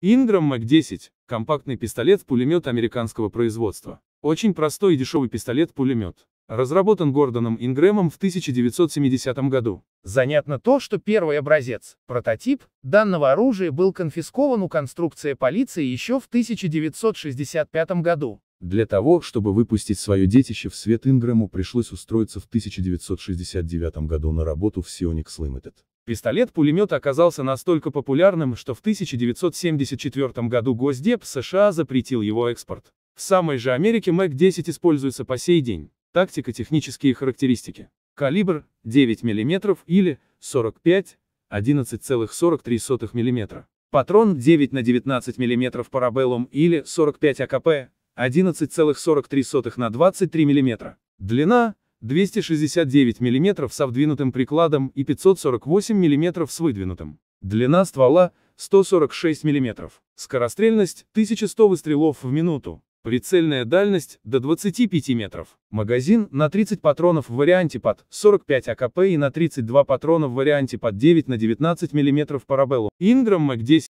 Ingram Mac-10 – компактный пистолет-пулемет американского производства. Очень простой и дешевый пистолет-пулемет. Разработан Гордоном Ингрэмом в 1970 году. Занятно то, что первый образец, прототип, данного оружия был конфискован у конструкции полиции еще в 1965 году. Для того, чтобы выпустить свое детище в свет Ингрэму пришлось устроиться в 1969 году на работу в Sionix Limited. Пистолет-пулемет оказался настолько популярным, что в 1974 году Госдеп США запретил его экспорт. В самой же Америке МЭК-10 используется по сей день. Тактика технические характеристики. Калибр 9 мм или 45 11,43 мм. Патрон 9 на 19 мм парабеллум или 45 АКП 11,43 на 23 мм. Длина 269 мм со вдвинутым прикладом и 548 мм с выдвинутым. Длина ствола 146 мм. Скорострельность 1100 выстрелов в минуту. Прицельная дальность до 25 метров. Магазин на 30 патронов в варианте под 45 АКП и на 32 патрона в варианте под 9 на 19 мм парабеллу. Ingram Mac 10.